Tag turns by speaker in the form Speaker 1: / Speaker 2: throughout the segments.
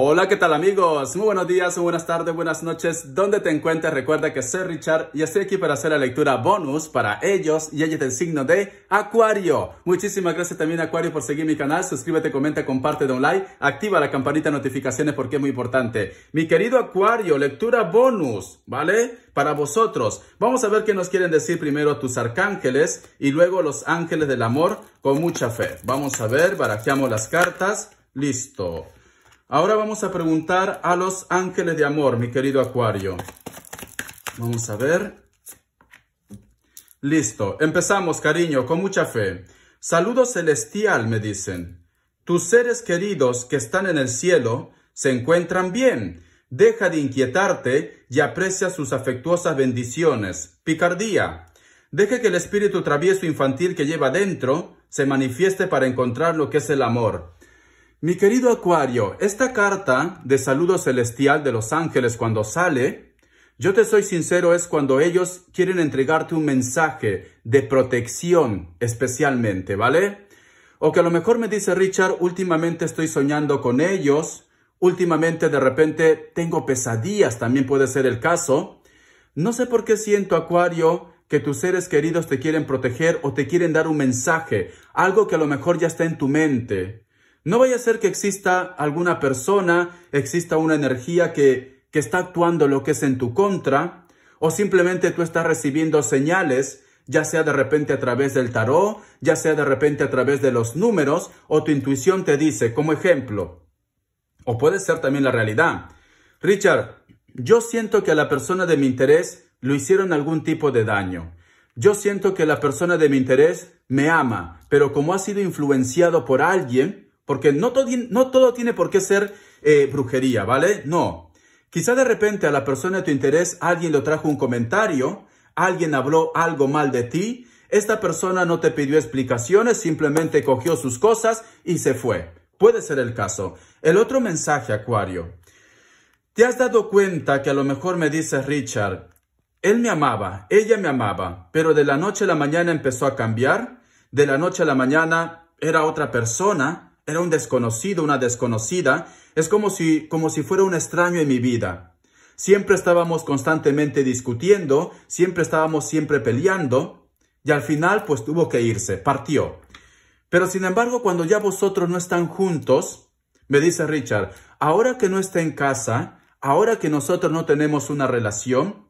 Speaker 1: Hola, ¿qué tal amigos? Muy buenos días, buenas tardes, buenas noches. Donde te encuentres, recuerda que soy Richard y estoy aquí para hacer la lectura bonus para ellos y ellos del signo de Acuario. Muchísimas gracias también Acuario por seguir mi canal. Suscríbete, comenta, comparte, da un like, activa la campanita de notificaciones porque es muy importante. Mi querido Acuario, lectura bonus, ¿vale? Para vosotros. Vamos a ver qué nos quieren decir primero tus arcángeles y luego los ángeles del amor con mucha fe. Vamos a ver, barajeamos las cartas. Listo. Ahora vamos a preguntar a los ángeles de amor, mi querido Acuario. Vamos a ver. Listo, empezamos, cariño, con mucha fe. Saludo celestial, me dicen. Tus seres queridos que están en el cielo se encuentran bien. Deja de inquietarte y aprecia sus afectuosas bendiciones. Picardía. Deje que el espíritu travieso infantil que lleva dentro se manifieste para encontrar lo que es el amor. Mi querido Acuario, esta carta de saludo celestial de los ángeles cuando sale, yo te soy sincero, es cuando ellos quieren entregarte un mensaje de protección especialmente, ¿vale? O que a lo mejor me dice Richard, últimamente estoy soñando con ellos, últimamente de repente tengo pesadillas, también puede ser el caso. No sé por qué siento, Acuario, que tus seres queridos te quieren proteger o te quieren dar un mensaje, algo que a lo mejor ya está en tu mente, no vaya a ser que exista alguna persona, exista una energía que, que está actuando lo que es en tu contra, o simplemente tú estás recibiendo señales, ya sea de repente a través del tarot, ya sea de repente a través de los números, o tu intuición te dice, como ejemplo, o puede ser también la realidad. Richard, yo siento que a la persona de mi interés lo hicieron algún tipo de daño. Yo siento que la persona de mi interés me ama, pero como ha sido influenciado por alguien, porque no todo, no todo tiene por qué ser eh, brujería, ¿vale? No. Quizá de repente a la persona de tu interés alguien le trajo un comentario, alguien habló algo mal de ti, esta persona no te pidió explicaciones, simplemente cogió sus cosas y se fue. Puede ser el caso. El otro mensaje, Acuario. ¿Te has dado cuenta que a lo mejor me dices, Richard, él me amaba, ella me amaba, pero de la noche a la mañana empezó a cambiar, de la noche a la mañana era otra persona, era un desconocido, una desconocida, es como si, como si fuera un extraño en mi vida. Siempre estábamos constantemente discutiendo, siempre estábamos siempre peleando, y al final pues tuvo que irse, partió. Pero sin embargo, cuando ya vosotros no están juntos, me dice Richard, ahora que no está en casa, ahora que nosotros no tenemos una relación,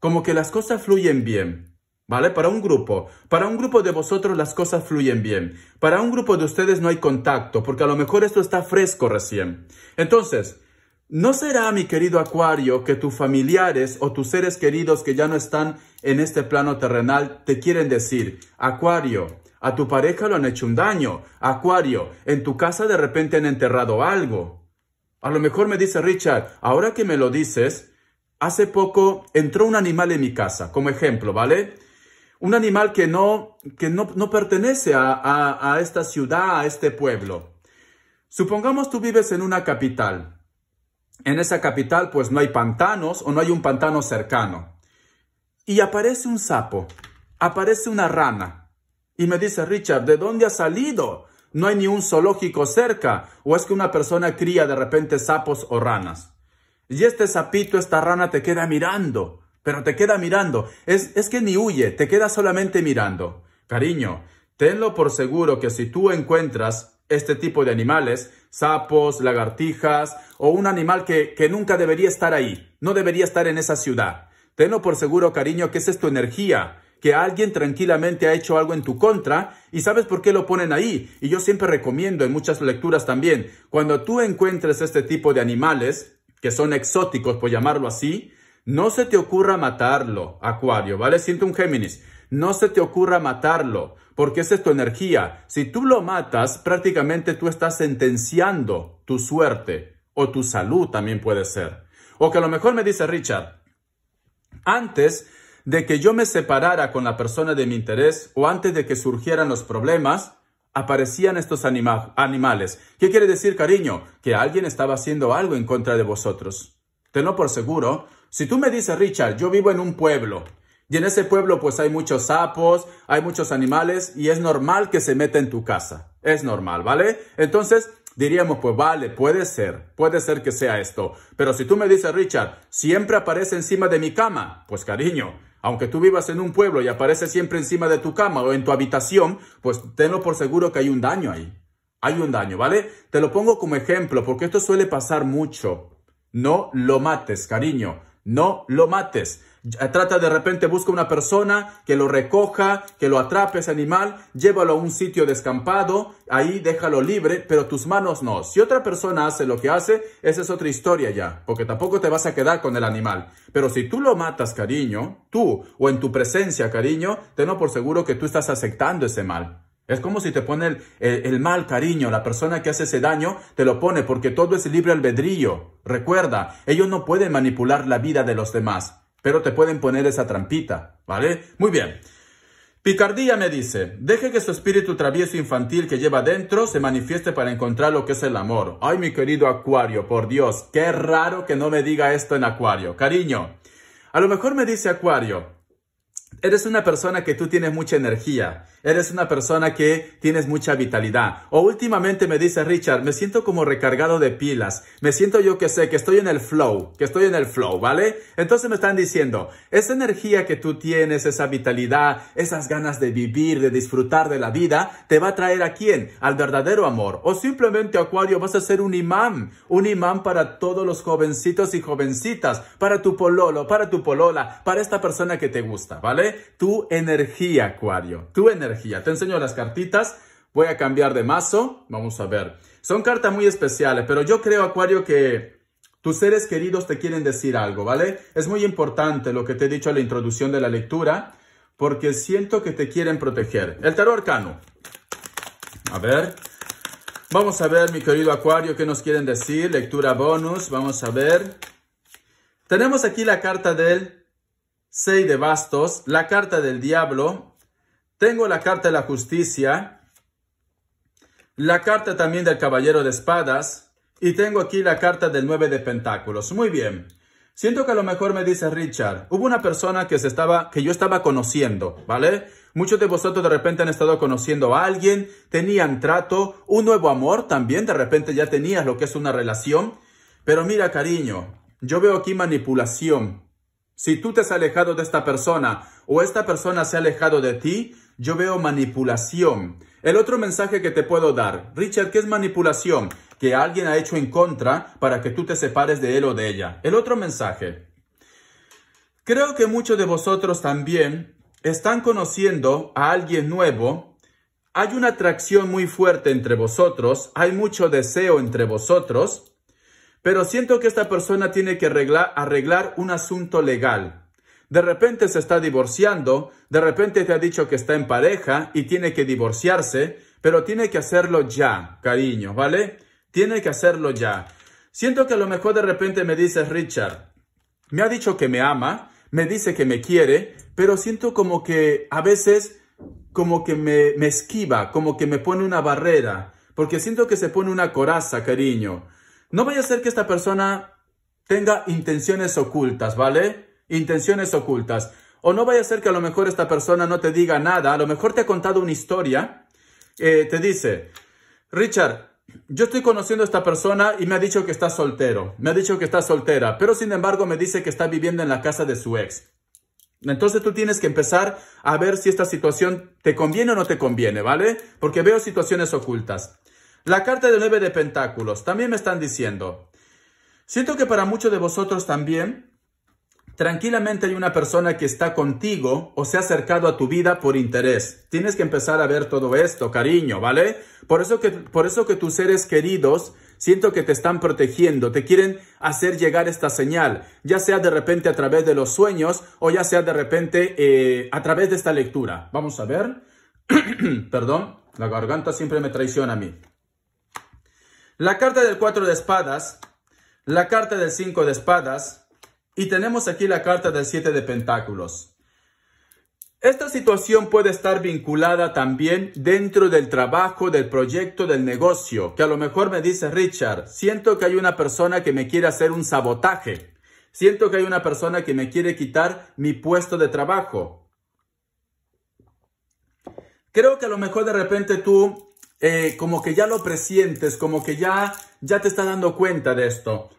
Speaker 1: como que las cosas fluyen bien. ¿Vale? Para un grupo. Para un grupo de vosotros las cosas fluyen bien. Para un grupo de ustedes no hay contacto, porque a lo mejor esto está fresco recién. Entonces, ¿no será, mi querido Acuario, que tus familiares o tus seres queridos que ya no están en este plano terrenal te quieren decir, Acuario, a tu pareja lo han hecho un daño. Acuario, en tu casa de repente han enterrado algo. A lo mejor me dice Richard, ahora que me lo dices, hace poco entró un animal en mi casa, como ejemplo, ¿vale? un animal que no, que no, pertenece a, esta ciudad, a este pueblo. Supongamos tú vives en una capital. En esa capital pues no hay pantanos o no hay un pantano cercano. Y aparece un sapo, aparece una rana. Y me dice, Richard, ¿de dónde ha salido? No hay ni un zoológico cerca. ¿O es que una persona cría de repente sapos o ranas? Y este sapito, esta rana te queda mirando pero te queda mirando. Es, que ni huye, te queda solamente mirando. Cariño, tenlo por seguro que si tú encuentras este tipo de animales, sapos, lagartijas o un animal que, que nunca debería estar ahí, no debería estar en esa ciudad, tenlo por seguro, cariño, que esa es tu energía que alguien tranquilamente ha hecho algo en tu contra y sabes por qué lo ponen ahí. Y yo siempre recomiendo en muchas lecturas también, cuando tú encuentres este tipo de animales, que son exóticos, por llamarlo así, no se te ocurra matarlo, Acuario, ¿vale? Siente un Géminis. No se te ocurra matarlo, porque esa es tu energía. Si tú lo matas, prácticamente tú estás sentenciando tu suerte o tu salud también puede ser. O que a lo mejor me dice Richard, antes de que yo me separara con la persona de mi interés o antes de que surgieran los problemas, aparecían estos animales. ¿Qué quiere decir, cariño? Que alguien estaba haciendo algo en contra de vosotros. Tenlo por seguro, si tú me dices, Richard, yo vivo en un pueblo y en ese pueblo pues hay muchos sapos, hay muchos animales y es normal que se meta en tu casa. Es normal, ¿vale? Entonces diríamos, pues vale, puede ser, puede ser que sea esto. Pero si tú me dices, Richard, siempre aparece encima de mi cama, pues cariño, aunque tú vivas en un pueblo y aparece siempre encima de tu cama o en tu habitación, pues tenlo por seguro que hay un daño ahí. Hay un daño, ¿vale? Te lo pongo como ejemplo porque esto suele pasar mucho. No lo mates, cariño. No lo mates. Trata de repente, busca una persona que lo recoja, que lo atrape ese animal, llévalo a un sitio descampado, ahí déjalo libre, pero tus manos no. Si otra persona hace lo que hace, esa es otra historia ya, porque tampoco te vas a quedar con el animal. Pero si tú lo matas, cariño, tú, o en tu presencia, cariño, tenlo por seguro que tú estás aceptando ese mal. Es como si te pone el, mal cariño, la persona que hace ese daño te lo pone porque todo es libre albedrío. Recuerda, ellos no pueden manipular la vida de los demás, pero te pueden poner esa trampita, ¿vale? Muy bien. Picardía me dice, deje que su espíritu travieso infantil que lleva dentro se manifieste para encontrar lo que es el amor. Ay, mi querido Acuario, por Dios, qué raro que no me diga esto en Acuario. Cariño, a lo mejor me dice Acuario, eres una persona que tú tienes mucha energía, Eres una persona que tienes mucha vitalidad. O últimamente me dice Richard, me siento como recargado de pilas. Me siento yo que sé, que estoy en el flow, que estoy en el flow, ¿vale? Entonces me están diciendo, esa energía que tú tienes, esa vitalidad, esas ganas de vivir, de disfrutar de la vida, te va a traer a quién? Al verdadero amor. O simplemente, Acuario, vas a ser un imán, un imán para todos los jovencitos y jovencitas, para tu pololo, para tu polola, para esta persona que te gusta, ¿vale? Tu energía, Acuario, tu energía te enseño las cartitas. Voy a cambiar de mazo. Vamos a ver. Son cartas muy especiales, pero yo creo, Acuario, que tus seres queridos te quieren decir algo, ¿vale? Es muy importante lo que te he dicho en la introducción de la lectura, porque siento que te quieren proteger. El tarot arcano. A ver. Vamos a ver, mi querido Acuario, qué nos quieren decir. Lectura bonus. Vamos a ver. Tenemos aquí la carta del 6 de bastos, la carta del diablo, tengo la carta de la justicia, la carta también del caballero de espadas y tengo aquí la carta del nueve de pentáculos. Muy bien. Siento que a lo mejor me dice Richard, hubo una persona que se estaba, que yo estaba conociendo, ¿vale? Muchos de vosotros de repente han estado conociendo a alguien, tenían trato, un nuevo amor también, de repente ya tenías lo que es una relación. Pero mira, cariño, yo veo aquí manipulación. Si tú te has alejado de esta persona o esta persona se ha alejado de ti, yo veo manipulación. El otro mensaje que te puedo dar, Richard, que es manipulación? Que alguien ha hecho en contra para que tú te separes de él o de ella. El otro mensaje. Creo que muchos de vosotros también están conociendo a alguien nuevo. Hay una atracción muy fuerte entre vosotros, hay mucho deseo entre vosotros, pero siento que esta persona tiene que arreglar, arreglar un asunto legal de repente se está divorciando, de repente te ha dicho que está en pareja y tiene que divorciarse, pero tiene que hacerlo ya, cariño, ¿vale? Tiene que hacerlo ya. Siento que a lo mejor de repente me dices, Richard, me ha dicho que me ama, me dice que me quiere, pero siento como que a veces como que me, me esquiva, como que me pone una barrera, porque siento que se pone una coraza, cariño. No vaya a ser que esta persona tenga intenciones ocultas, ¿vale? intenciones ocultas. O no vaya a ser que a lo mejor esta persona no te diga nada, a lo mejor te ha contado una historia, eh, te dice, Richard, yo estoy conociendo a esta persona y me ha dicho que está soltero, me ha dicho que está soltera, pero sin embargo me dice que está viviendo en la casa de su ex. Entonces tú tienes que empezar a ver si esta situación te conviene o no te conviene, ¿vale? Porque veo situaciones ocultas. La carta de nueve de pentáculos, también me están diciendo. Siento que para muchos de vosotros también Tranquilamente hay una persona que está contigo o se ha acercado a tu vida por interés. Tienes que empezar a ver todo esto, cariño, ¿vale? Por eso que, por eso que tus seres queridos siento que te están protegiendo, te quieren hacer llegar esta señal, ya sea de repente a través de los sueños o ya sea de repente eh, a través de esta lectura. Vamos a ver. Perdón, la garganta siempre me traiciona a mí. La carta del cuatro de espadas, la carta del cinco de espadas, y tenemos aquí la carta del siete de pentáculos. Esta situación puede estar vinculada también dentro del trabajo, del proyecto, del negocio, que a lo mejor me dice Richard, siento que hay una persona que me quiere hacer un sabotaje, siento que hay una persona que me quiere quitar mi puesto de trabajo. Creo que a lo mejor de repente tú eh, como que ya lo presientes, como que ya, ya te estás dando cuenta de esto.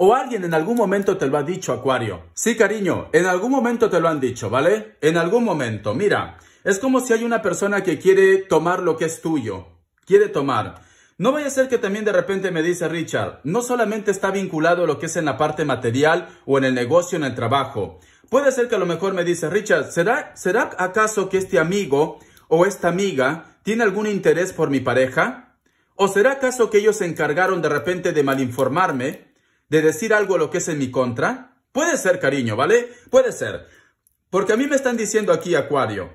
Speaker 1: O alguien en algún momento te lo ha dicho, Acuario. Sí, cariño, en algún momento te lo han dicho, ¿vale? En algún momento, mira, es como si hay una persona que quiere tomar lo que es tuyo, quiere tomar. No vaya a ser que también de repente me dice Richard, no solamente está vinculado a lo que es en la parte material o en el negocio, en el trabajo. Puede ser que a lo mejor me dice Richard, ¿será, será acaso que este amigo o esta amiga tiene algún interés por mi pareja? ¿O será acaso que ellos se encargaron de repente de malinformarme de decir algo lo que es en mi contra? Puede ser, cariño, ¿vale? Puede ser. Porque a mí me están diciendo aquí, Acuario,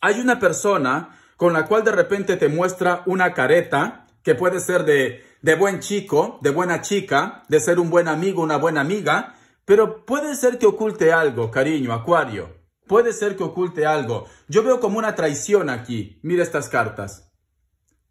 Speaker 1: hay una persona con la cual de repente te muestra una careta que puede ser de, de buen chico, de buena chica, de ser un buen amigo, una buena amiga, pero puede ser que oculte algo, cariño, Acuario. Puede ser que oculte algo. Yo veo como una traición aquí. Mira estas cartas.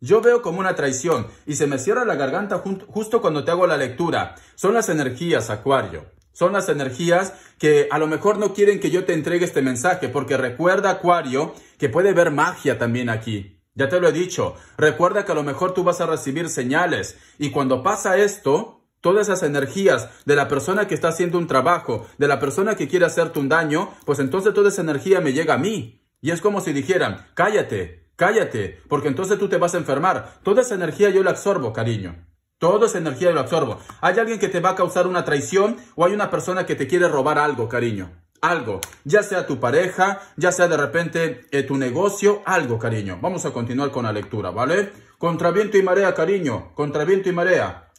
Speaker 1: Yo veo como una traición y se me cierra la garganta justo cuando te hago la lectura. Son las energías, Acuario. Son las energías que a lo mejor no quieren que yo te entregue este mensaje, porque recuerda, Acuario, que puede haber magia también aquí. Ya te lo he dicho, recuerda que a lo mejor tú vas a recibir señales y cuando pasa esto, todas esas energías de la persona que está haciendo un trabajo, de la persona que quiere hacerte un daño, pues entonces toda esa energía me llega a mí. Y es como si dijeran, cállate, Cállate, porque entonces tú te vas a enfermar. Toda esa energía yo la absorbo, cariño. Toda esa energía yo la absorbo. Hay alguien que te va a causar una traición o hay una persona que te quiere robar algo, cariño. Algo, ya sea tu pareja, ya sea de repente eh, tu negocio, algo, cariño. Vamos a continuar con la lectura, ¿vale? Contra y marea, cariño. Contra viento y marea.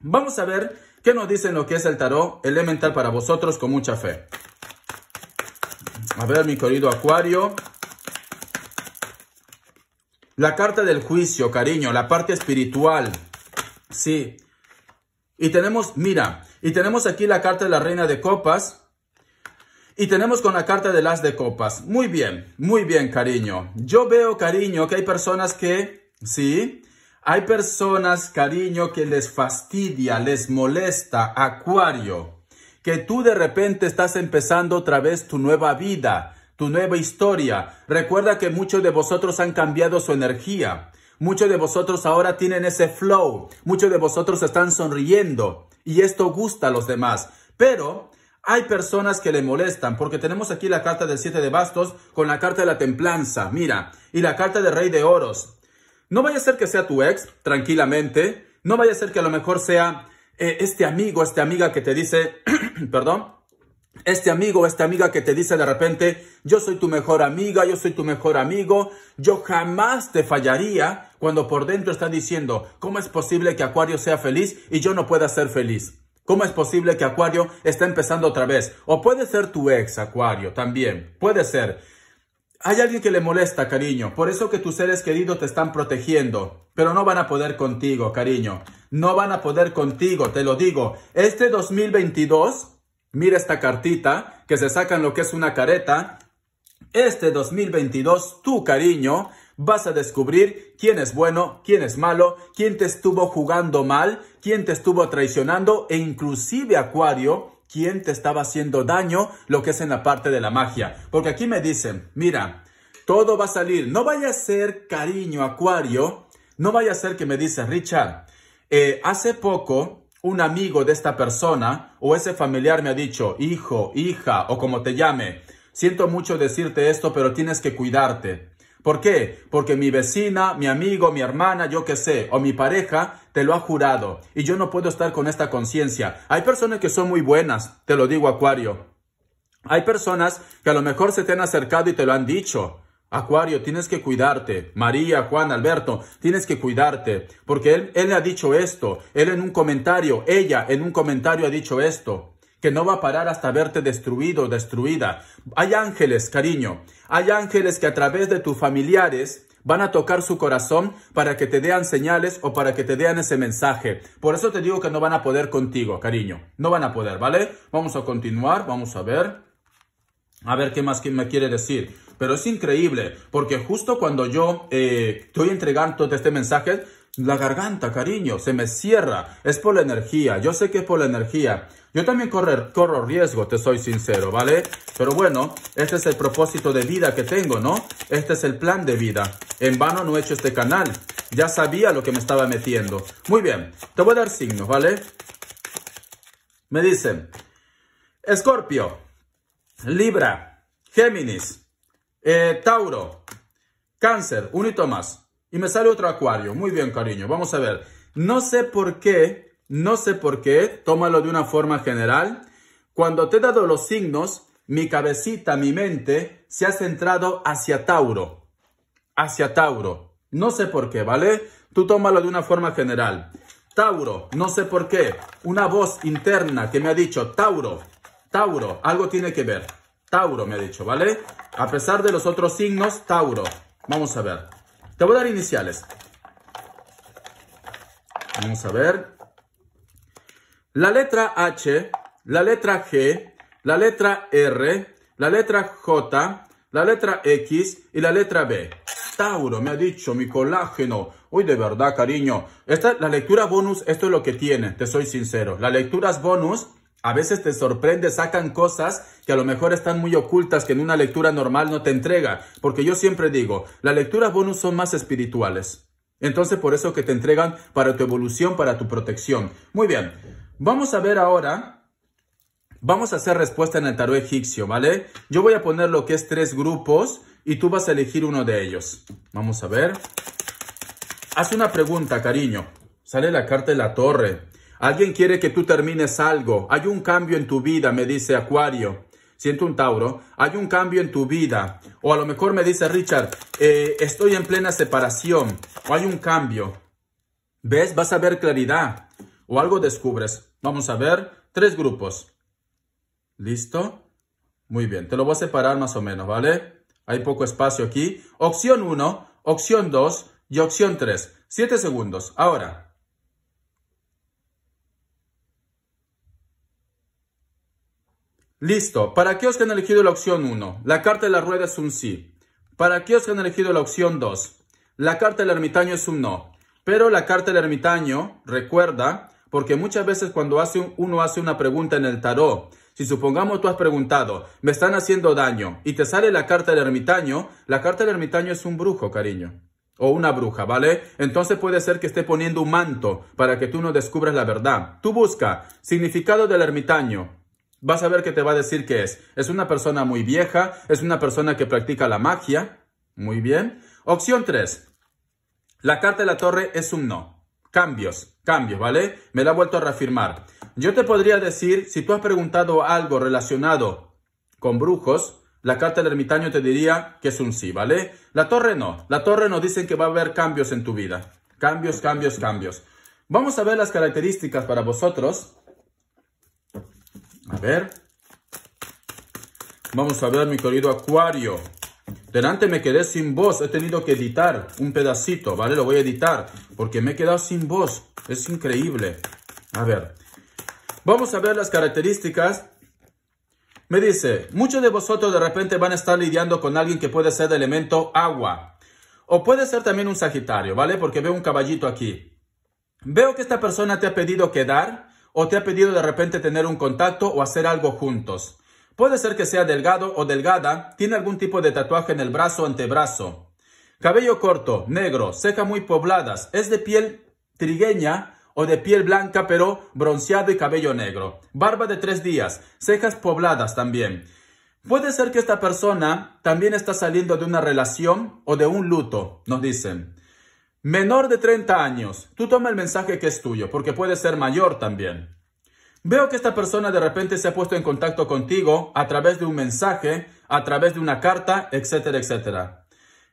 Speaker 1: Vamos a ver qué nos dicen lo que es el tarot elemental para vosotros con mucha fe. A ver, mi querido Acuario, la carta del juicio, cariño, la parte espiritual. Sí. Y tenemos, mira, y tenemos aquí la carta de la reina de copas. Y tenemos con la carta de las de copas. Muy bien, muy bien, cariño. Yo veo, cariño, que hay personas que, sí, hay personas, cariño, que les fastidia, les molesta, acuario, que tú de repente estás empezando otra vez tu nueva vida tu nueva historia. Recuerda que muchos de vosotros han cambiado su energía. Muchos de vosotros ahora tienen ese flow. Muchos de vosotros están sonriendo. Y esto gusta a los demás. Pero hay personas que le molestan, porque tenemos aquí la carta del siete de bastos con la carta de la templanza, mira, y la carta del rey de oros. No vaya a ser que sea tu ex, tranquilamente, no vaya a ser que a lo mejor sea eh, este amigo, esta amiga que te dice, perdón, este amigo o esta amiga que te dice de repente, yo soy tu mejor amiga, yo soy tu mejor amigo, yo jamás te fallaría, cuando por dentro está diciendo, ¿cómo es posible que Acuario sea feliz y yo no pueda ser feliz? ¿Cómo es posible que Acuario está empezando otra vez? O puede ser tu ex, Acuario, también, puede ser. Hay alguien que le molesta, cariño, por eso que tus seres queridos te están protegiendo, pero no van a poder contigo, cariño, no van a poder contigo, te lo digo. Este 2022 Mira esta cartita que se sacan lo que es una careta. Este 2022, tu cariño, vas a descubrir quién es bueno, quién es malo, quién te estuvo jugando mal, quién te estuvo traicionando e inclusive Acuario, quién te estaba haciendo daño, lo que es en la parte de la magia. Porque aquí me dicen, mira, todo va a salir. No vaya a ser cariño, Acuario. No vaya a ser que me dice, Richard, eh, hace poco un amigo de esta persona o ese familiar me ha dicho, hijo, hija o como te llame, siento mucho decirte esto, pero tienes que cuidarte. ¿Por qué? Porque mi vecina, mi amigo, mi hermana, yo qué sé, o mi pareja, te lo ha jurado. Y yo no puedo estar con esta conciencia. Hay personas que son muy buenas, te lo digo Acuario. Hay personas que a lo mejor se te han acercado y te lo han dicho. Acuario, tienes que cuidarte. María, Juan, Alberto, tienes que cuidarte. Porque él, él ha dicho esto. Él en un comentario, ella en un comentario ha dicho esto. Que no va a parar hasta verte destruido, destruida. Hay ángeles, cariño. Hay ángeles que a través de tus familiares van a tocar su corazón para que te den señales o para que te den ese mensaje. Por eso te digo que no van a poder contigo, cariño. No van a poder, ¿vale? Vamos a continuar, vamos a ver. A ver qué más me quiere decir. Pero es increíble, porque justo cuando yo eh, estoy entregando este mensaje, la garganta, cariño, se me cierra. Es por la energía. Yo sé que es por la energía. Yo también corro riesgo, te soy sincero, ¿vale? Pero bueno, este es el propósito de vida que tengo, ¿no? Este es el plan de vida. En vano no he hecho este canal. Ya sabía lo que me estaba metiendo. Muy bien, te voy a dar signos, ¿vale? Me dicen, Escorpio, Libra, Géminis, eh, Tauro, cáncer, hito más. Y me sale otro acuario. Muy bien, cariño. Vamos a ver. No sé por qué, no sé por qué, tómalo de una forma general. Cuando te he dado los signos, mi cabecita, mi mente, se ha centrado hacia Tauro. Hacia Tauro. No sé por qué, ¿vale? Tú tómalo de una forma general. Tauro, no sé por qué, una voz interna que me ha dicho, Tauro, Tauro, algo tiene que ver. Tauro me ha dicho, ¿vale? A pesar de los otros signos, Tauro. Vamos a ver. Te voy a dar iniciales. Vamos a ver. La letra H, la letra G, la letra R, la letra J, la letra X y la letra B. Tauro, me ha dicho, mi colágeno. Uy, de verdad, cariño. Esta, la lectura bonus, esto es lo que tiene, te soy sincero. La lectura es bonus a veces te sorprende, sacan cosas que a lo mejor están muy ocultas que en una lectura normal no te entrega. Porque yo siempre digo, las lecturas bonus son más espirituales. Entonces por eso que te entregan para tu evolución, para tu protección. Muy bien, vamos a ver ahora, vamos a hacer respuesta en el tarot egipcio, ¿vale? Yo voy a poner lo que es tres grupos y tú vas a elegir uno de ellos. Vamos a ver. Haz una pregunta, cariño. Sale la carta de la torre. Alguien quiere que tú termines algo. Hay un cambio en tu vida, me dice Acuario. Siento un Tauro. Hay un cambio en tu vida. O a lo mejor me dice Richard, eh, estoy en plena separación. O hay un cambio. ¿Ves? Vas a ver claridad. O algo descubres. Vamos a ver. Tres grupos. ¿Listo? Muy bien. Te lo voy a separar más o menos, ¿vale? Hay poco espacio aquí. Opción 1, opción 2 y opción 3. Siete segundos. Ahora. Listo. Para qué os han elegido la opción 1, la carta de la rueda es un sí. Para qué os han elegido la opción 2, la carta del ermitaño es un no. Pero la carta del ermitaño, recuerda, porque muchas veces cuando hace, uno hace una pregunta en el tarot, si supongamos tú has preguntado, me están haciendo daño, y te sale la carta del ermitaño, la carta del ermitaño es un brujo, cariño. O una bruja, ¿vale? Entonces puede ser que esté poniendo un manto para que tú no descubras la verdad. Tú busca significado del ermitaño, vas a ver qué te va a decir que es. Es una persona muy vieja, es una persona que practica la magia. Muy bien. Opción 3. La carta de la torre es un no. Cambios, cambios, ¿vale? Me la ha vuelto a reafirmar. Yo te podría decir, si tú has preguntado algo relacionado con brujos, la carta del ermitaño te diría que es un sí, ¿vale? La torre no. La torre nos dicen que va a haber cambios en tu vida. Cambios, cambios, cambios. Vamos a ver las características para vosotros a ver. Vamos a ver, mi querido Acuario. Delante me quedé sin voz. He tenido que editar un pedacito, ¿vale? Lo voy a editar porque me he quedado sin voz. Es increíble. A ver. Vamos a ver las características. Me dice, muchos de vosotros de repente van a estar lidiando con alguien que puede ser de elemento agua. O puede ser también un Sagitario, ¿vale? Porque veo un caballito aquí. Veo que esta persona te ha pedido quedar o te ha pedido de repente tener un contacto o hacer algo juntos. Puede ser que sea delgado o delgada, tiene algún tipo de tatuaje en el brazo o antebrazo. Cabello corto, negro, cejas muy pobladas, es de piel trigueña o de piel blanca pero bronceado y cabello negro. Barba de tres días, cejas pobladas también. Puede ser que esta persona también está saliendo de una relación o de un luto, nos dicen. Menor de 30 años, tú toma el mensaje que es tuyo, porque puede ser mayor también. Veo que esta persona de repente se ha puesto en contacto contigo a través de un mensaje, a través de una carta, etcétera, etcétera.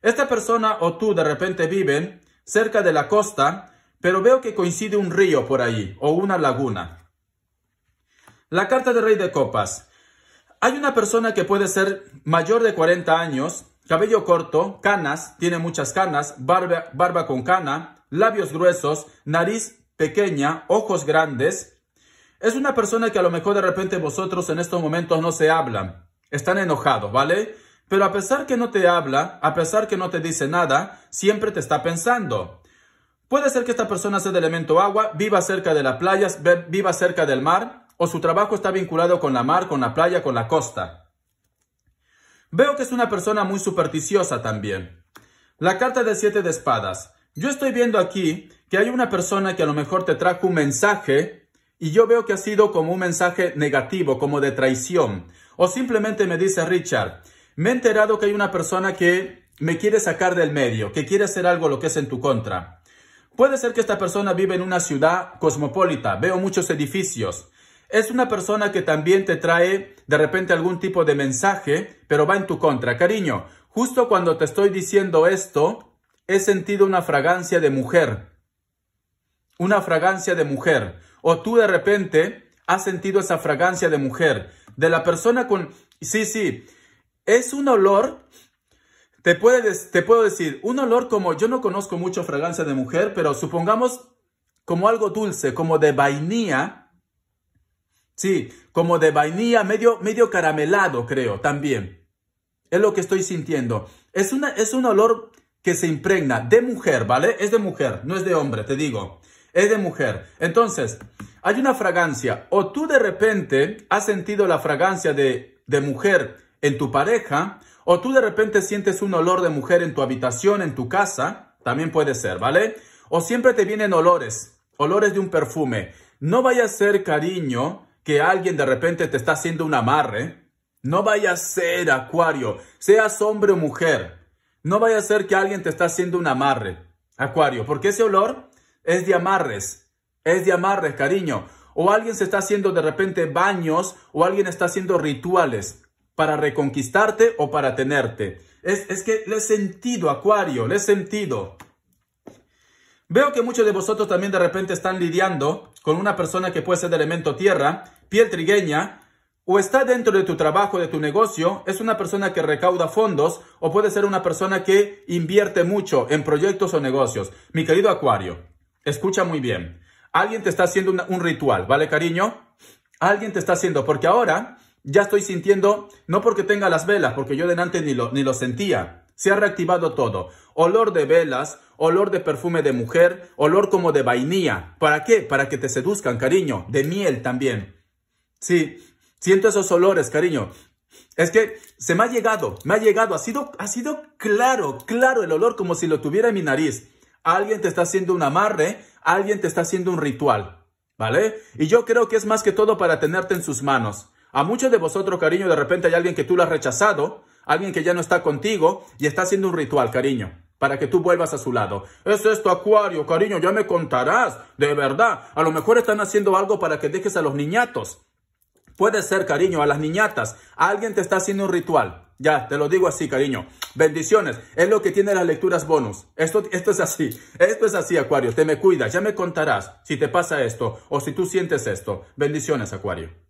Speaker 1: Esta persona o tú de repente viven cerca de la costa, pero veo que coincide un río por ahí o una laguna. La carta de Rey de Copas. Hay una persona que puede ser mayor de 40 años, cabello corto, canas, tiene muchas canas, barba, barba con cana, labios gruesos, nariz pequeña, ojos grandes. Es una persona que a lo mejor de repente vosotros en estos momentos no se hablan, están enojados, ¿vale? Pero a pesar que no te habla, a pesar que no te dice nada, siempre te está pensando. Puede ser que esta persona sea de elemento agua, viva cerca de la playa, viva cerca del mar, o su trabajo está vinculado con la mar, con la playa, con la costa. Veo que es una persona muy supersticiosa también. La carta de siete de espadas. Yo estoy viendo aquí que hay una persona que a lo mejor te trajo un mensaje y yo veo que ha sido como un mensaje negativo, como de traición. O simplemente me dice Richard, me he enterado que hay una persona que me quiere sacar del medio, que quiere hacer algo lo que es en tu contra. Puede ser que esta persona vive en una ciudad cosmopolita, veo muchos edificios. Es una persona que también te trae de repente algún tipo de mensaje, pero va en tu contra. Cariño, justo cuando te estoy diciendo esto, he sentido una fragancia de mujer. Una fragancia de mujer. O tú de repente has sentido esa fragancia de mujer. De la persona con... Sí, sí. Es un olor te, puedo decir, un olor como, yo no conozco mucho fragancia de mujer, pero supongamos como algo dulce, como de vainilla, Sí, como de vainilla, medio, medio caramelado, creo, también. Es lo que estoy sintiendo. Es, una, es un olor que se impregna de mujer, ¿vale? Es de mujer, no es de hombre, te digo. Es de mujer. Entonces, hay una fragancia. O tú de repente has sentido la fragancia de mujer en tu pareja, o tú de repente sientes un olor de mujer en tu habitación, en tu casa, también puede ser, ¿vale? O siempre te vienen olores, olores de un perfume. No vaya a ser, cariño, que alguien de repente te está haciendo un amarre. No vaya a ser, Acuario, seas hombre o mujer. No vaya a ser que alguien te está haciendo un amarre, Acuario, porque ese olor es de amarres, es de amarres, cariño. O alguien se está haciendo de repente baños o alguien está haciendo rituales para reconquistarte o para tenerte. Es, es que le he sentido, Acuario, le he sentido. Veo que muchos de vosotros también de repente están lidiando con una persona que puede ser de elemento tierra, piel trigueña, o está dentro de tu trabajo, de tu negocio, es una persona que recauda fondos o puede ser una persona que invierte mucho en proyectos o negocios. Mi querido Acuario, escucha muy bien. Alguien te está haciendo un ritual, ¿vale, cariño? Alguien te está haciendo, porque ahora ya estoy sintiendo, no porque tenga las velas, porque yo delante ni lo, ni lo sentía. Se ha reactivado todo olor de velas, olor de perfume de mujer, olor como de vainilla. ¿Para qué? Para que te seduzcan, cariño, de miel también. Sí, siento esos olores, cariño. Es que se me ha llegado, me ha llegado, ha sido, ha sido claro, claro el olor como si lo tuviera en mi nariz. Alguien te está haciendo un amarre, alguien te está haciendo un ritual, ¿vale? Y yo creo que es más que todo para tenerte en sus manos. A muchos de vosotros, cariño, de repente hay alguien que tú lo has rechazado, alguien que ya no está contigo y está haciendo un ritual, cariño para que tú vuelvas a su lado. Es esto, Acuario, cariño, ya me contarás, de verdad. A lo mejor están haciendo algo para que dejes a los niñatos. Puede ser, cariño, a las niñatas. Alguien te está haciendo un ritual. Ya, te lo digo así, cariño. Bendiciones. Es lo que tiene las lecturas bonus. Esto, esto es así. Esto es así, Acuario. Te me cuidas. Ya me contarás si te pasa esto o si tú sientes esto. Bendiciones, Acuario.